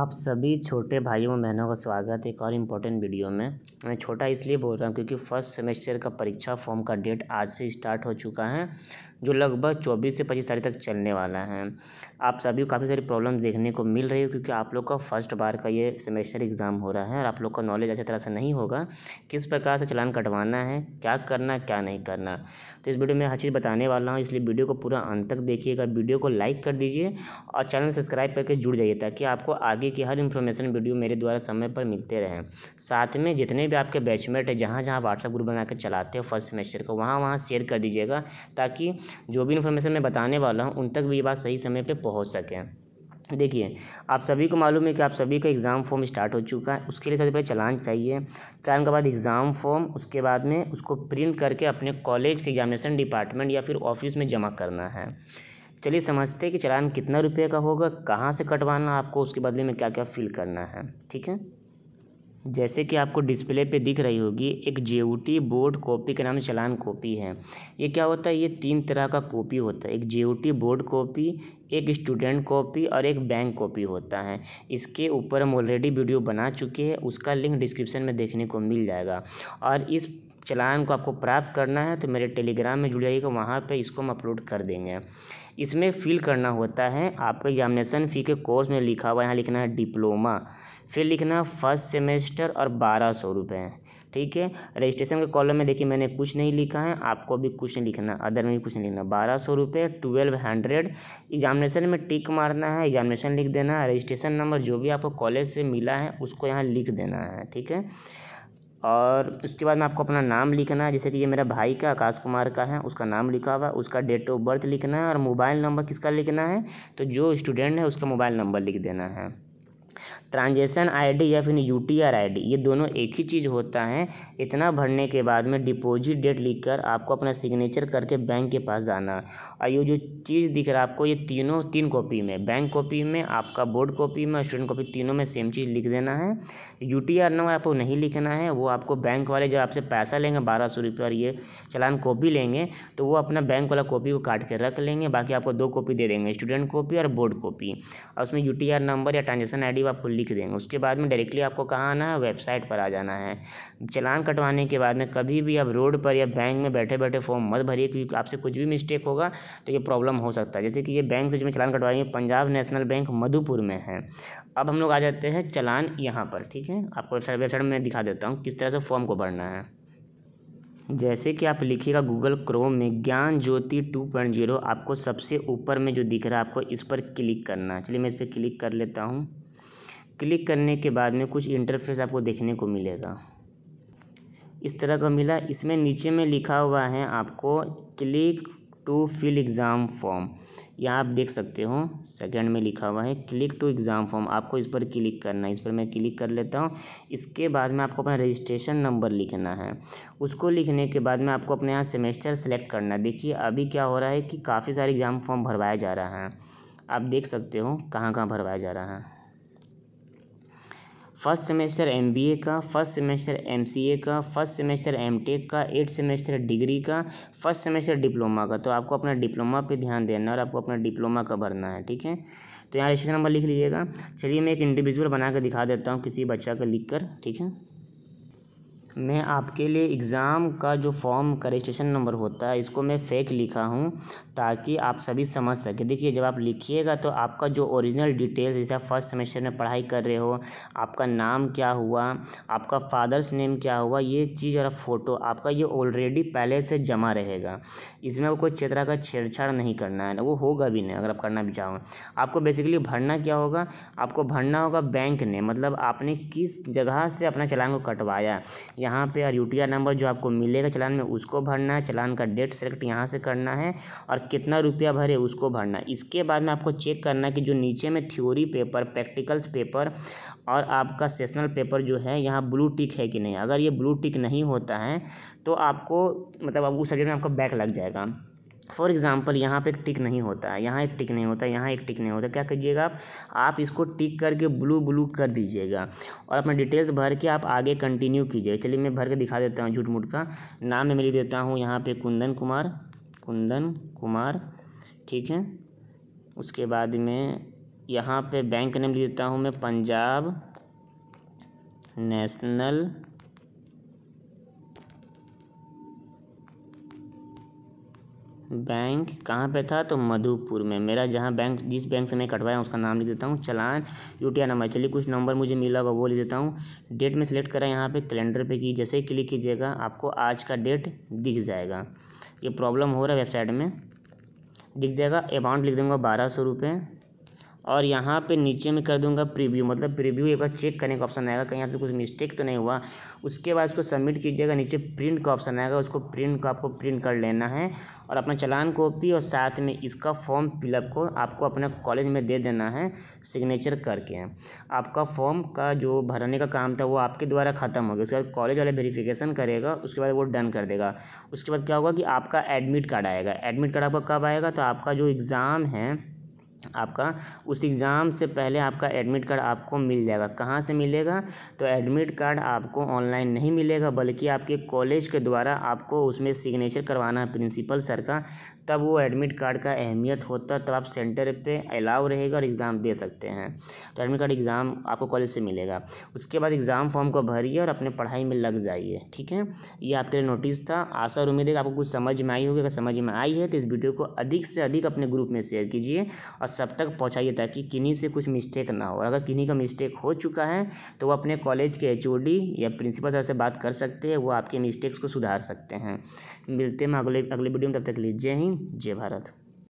आप सभी छोटे भाइयों बहनों का स्वागत है एक और इम्पोर्टेंट वीडियो में मैं छोटा इसलिए बोल रहा हूँ क्योंकि फर्स्ट सेमेस्टर का परीक्षा फॉर्म का डेट आज से स्टार्ट हो चुका है जो लगभग 24 से 25 तारीख तक चलने वाला है आप सभी को काफ़ी सारी प्रॉब्लम देखने को मिल रही है क्योंकि आप लोग का फर्स्ट बार का ये सेमेस्टर एग्ज़ाम हो रहा है और आप लोग का नॉलेज अच्छी तरह से नहीं होगा किस प्रकार से चलान कटवाना है क्या करना क्या नहीं करना तो इस वीडियो में हर चीज़ बताने वाला हूँ इसलिए वीडियो को पूरा अंत तक देखिएगा वीडियो को लाइक कर दीजिए और चैनल सब्सक्राइब करके जुड़ जाइए ताकि आपको आगे की हर इन्फॉर्मेशन वीडियो मेरे द्वारा समय पर मिलते रहें साथ में जितने भी आपके बैचमेट हैं जहाँ जहाँ व्हाट्सअप ग्रुप बना चलाते हो फर्स्ट सेमेस्टर का वहाँ वहाँ शेयर कर दीजिएगा ताकि जो भी इन्फॉर्मेशन मैं बताने वाला हूँ उन तक भी ये बात सही समय पर पहुँच सकें देखिए आप सभी को मालूम है कि आप सभी का एग्ज़ाम फॉर्म स्टार्ट हो चुका है उसके लिए सबसे पहले चलान चाहिए चलान के बाद एग्ज़ाम फॉर्म उसके बाद में उसको प्रिंट करके अपने कॉलेज के एग्जामिनेशन डिपार्टमेंट या फिर ऑफिस में जमा करना है चलिए समझते हैं कि चलान कितना रुपये का होगा कहाँ से कटवाना आपको उसके बदले में क्या क्या फिल करना है ठीक है जैसे कि आपको डिस्प्ले पे दिख रही होगी एक जे बोर्ड कॉपी के नाम से चलान कॉपी है ये क्या होता है ये तीन तरह का कॉपी होता है एक जे बोर्ड कॉपी एक स्टूडेंट कॉपी और एक बैंक कॉपी होता है इसके ऊपर हम ऑलरेडी वीडियो बना चुके हैं उसका लिंक डिस्क्रिप्शन में देखने को मिल जाएगा और इस चलान को आपको प्राप्त करना है तो मेरे टेलीग्राम में जुड़ जाइएगा वहाँ पर इसको हम अपलोड कर देंगे इसमें फिल करना होता है आपको एग्जामिनेसन फ़ी के कोर्स में लिखा हुआ यहाँ लिखना है डिप्लोमा फिर लिखना है फर्स्ट सेमेस्टर और बारह सौ रुपये ठीक है रजिस्ट्रेशन के कॉलम में देखिए मैंने कुछ नहीं लिखा है आपको भी कुछ नहीं लिखना अदर में भी कुछ नहीं लिखना बारह सौ रुपये ट्वेल्व हंड्रेड एग्जामिनेशन में टिक मारना है एग्जामिनेशन लिख देना है रजिस्ट्रेशन नंबर जो भी आपको कॉलेज से मिला है उसको यहाँ लिख देना है ठीक है और उसके बाद में आपको अपना नाम लिखना है जैसे कि ये मेरा भाई का आकाश कुमार का है उसका नाम लिखा हुआ है उसका डेट ऑफ बर्थ लिखना है और मोबाइल नंबर किसका लिखना है तो जो स्टूडेंट है उसका मोबाइल नंबर लिख देना है ट्रांजेक्शन आईडी या फिर यूटीआर आईडी ये दोनों एक ही चीज़ होता है इतना भरने के बाद में डिपॉजिट डेट लिखकर आपको अपना सिग्नेचर करके बैंक के पास जाना और ये जो चीज़ दिख रहा है आपको ये तीनों तीन कॉपी में बैंक कॉपी में आपका बोर्ड कॉपी में स्टूडेंट कॉपी तीनों में सेम चीज़ लिख देना है यू टी आर नंबर आपको नहीं लिखना है वो आपको बैंक वाले जब आपसे पैसा लेंगे बारह सौ रुपये और ये चलान कॉपी लेंगे तो वो अपना बैंक वाला कॉपी को काट के रख लेंगे बाकी आपको दो कॉपी दे देंगे स्टूडेंट कॉपी और बोर्ड कॉपी और उसमें यू टी आर नंबर या ट्रांजेक्शन आई डी आपको लिख देंगे उसके बाद में डायरेक्टली आपको कहाँ आना है वेबसाइट पर आ जाना है चलान कटवाने के बाद में कभी भी आप रोड पर या बैंक में बैठे बैठे फॉर्म मत भरिए क्योंकि आपसे कुछ भी मिस्टेक होगा तो ये प्रॉब्लम हो सकता है जैसे कि ये बैंक से जो मैं चलान हूँ पंजाब नेशनल बैंक मधुपुर में है अब हम लोग आ जाते हैं चलान यहाँ पर ठीक है आपको वेबसाइट वेबसाइट में दिखा देता हूँ किस तरह से फॉर्म को भरना है जैसे कि आप लिखिएगा गूगल क्रोम में ज्ञान ज्योति टू पॉइंट जीरो आपको सबसे ऊपर में जो दिख रहा है आपको इस पर क्लिक करना है चलिए मैं इस पर क्लिक कर लेता हूँ क्लिक करने के बाद में कुछ इंटरफेस आपको देखने को मिलेगा इस तरह का मिला इसमें नीचे में लिखा हुआ है आपको click to fill exam form यहाँ आप देख सकते हो सेकंड में लिखा हुआ है क्लिक टू एग्ज़ाम फॉर्म आपको इस पर क्लिक करना है इस पर मैं क्लिक कर लेता हूँ इसके बाद में आपको अपना रजिस्ट्रेशन नंबर लिखना है उसको लिखने के बाद में आपको अपने यहाँ सेमेस्टर सेलेक्ट करना है देखिए अभी क्या हो रहा है कि काफ़ी सारे एग्ज़ाम फॉर्म भरवाया जा रहा है आप देख सकते हो कहाँ कहाँ भरवाया जा रहा है फर्स्ट सेमेस्टर एमबीए का फर्स्ट सेमेस्टर एमसीए का फर्स्ट सेमेस्टर एमटेक का एट सेमेस्टर डिग्री का फर्स्ट सेमेस्टर डिप्लोमा का तो आपको अपना डिप्लोमा पे ध्यान देना है और आपको अपना डिप्लोमा का भरना है ठीक है तो यहाँ रजिस्ट्रेशन नंबर लिख लीजिएगा चलिए मैं एक इंडिविजुअल बना दिखा देता हूँ किसी बच्चा का लिख कर ठीक है मैं आपके लिए एग्ज़ाम का जो फॉर्म का रजिस्ट्रेशन नंबर होता है इसको मैं फेक लिखा हूँ ताकि आप सभी समझ सकें देखिए जब आप लिखिएगा तो आपका जो ओरिजिनल डिटेल्स जैसे फर्स्ट सेमेस्टर में पढ़ाई कर रहे हो आपका नाम क्या हुआ आपका फादर्स नेम क्या हुआ ये चीज़ और फ़ोटो आपका ये ऑलरेडी पहले से जमा रहेगा इसमें आपको कोई क्षेत्र का छेड़छाड़ नहीं करना है वो होगा भी नहीं अगर आप करना भी चाहो आपको बेसिकली भरना क्या होगा आपको भरना होगा बैंक ने मतलब आपने किस जगह से अपना चलान को कटवाया यहाँ पे आर नंबर जो आपको मिलेगा चलान में उसको भरना है चलान का डेट सेलेक्ट यहाँ से करना है और कितना रुपया भरे उसको भरना इसके बाद में आपको चेक करना कि जो नीचे में थ्योरी पेपर प्रैक्टिकल्स पेपर और आपका सेशनल पेपर जो है यहाँ ब्लू टिक है कि नहीं अगर ये ब्लू टिक नहीं होता है तो आपको मतलब अब उस सब्जेक्ट में आपका बैक लग जाएगा फॉर एग्ज़ाम्पल यहाँ पे एक टिक नहीं होता है यहाँ एक टिक नहीं होता है यहाँ एक टिक नहीं होता क्या कीजिएगा आप आप इसको टिक करके ब्लू ब्लू कर दीजिएगा और अपना डिटेल्स भर के आप आगे कंटिन्यू कीजिए चलिए मैं भर के दिखा देता हूँ झूठ मूठ का नाम मैं लिख देता हूँ यहाँ पे कुंदन कुमार कुंदन कुमार ठीक है उसके बाद में यहाँ पे बैंक नेम लिख देता हूँ मैं पंजाब नेशनल बैंक कहाँ पे था तो मधुपुर में मेरा जहाँ बैंक जिस बैंक से मैं कटवाया उसका नाम लिख देता हूँ चलान यूटीआर नंबर चलिए कुछ नंबर मुझे मिला होगा वो लिख देता हूँ डेट में सेलेक्ट करा यहाँ पे कैलेंडर पे की जैसे ही क्लिक कीजिएगा आपको आज का डेट दिख जाएगा ये प्रॉब्लम हो रहा है वेबसाइट में लिख जाएगा अमाउंट लिख देंगे बारह सौ रुपये और यहाँ पे नीचे में कर दूंगा प्रीव्यू मतलब प्रीव्यू एक बार चेक करने का ऑप्शन आएगा कहीं यहाँ से कुछ मिस्टेक तो नहीं हुआ उसके बाद उसको सबमिट कीजिएगा नीचे प्रिंट का ऑप्शन आएगा उसको प्रिंट को आपको प्रिंट कर लेना है और अपना चलान कॉपी और साथ में इसका फॉर्म फिलअप को आपको अपने कॉलेज में दे देना है सिग्नेचर करके आपका फॉर्म का जो भरने का काम था वो आपके द्वारा ख़त्म हो गया उसके बाद कॉलेज वाले वेरीफिकेशन करेगा उसके बाद वो डन कर देगा उसके बाद क्या होगा कि आपका एडमिट कार्ड आएगा एडमिट कार्ड आपका कब आएगा तो आपका जो एग्ज़ाम है आपका उस एग्ज़ाम से पहले आपका एडमिट कार्ड आपको मिल जाएगा कहाँ से मिलेगा तो एडमिट कार्ड आपको ऑनलाइन नहीं मिलेगा बल्कि आपके कॉलेज के द्वारा आपको उसमें सिग्नेचर करवाना है प्रिंसिपल सर का तब वो एडमिट कार्ड का अहमियत होता तब आप सेंटर पे अलाउ रहेगा और एग्ज़ाम दे सकते हैं तो एडमिट कार्ड एग्ज़ाम आपको कॉलेज से मिलेगा उसके बाद एग्ज़ाम फॉर्म को भरिए और अपने पढ़ाई में लग जाइए ठीक है ये आपके लिए नोटिस था आशा और उम्मीद है आपको कुछ समझ में आई होगी अगर समझ में आई है तो इस वीडियो को अधिक से अधिक अपने ग्रुप में शेयर कीजिए और सब तक पहुँचाइए ताकि किन्हीं से कुछ मिस्टेक ना हो और अगर किन्हीं का मिस्टेक हो चुका है तो वो अपने कॉलेज के एच या प्रिंसिपल सर से बात कर सकते हैं वो आपके मिस्टेक्स को सुधार सकते हैं मिलते हैं अगले अगले वीडियो में तब तक लीजिए ही जय भारत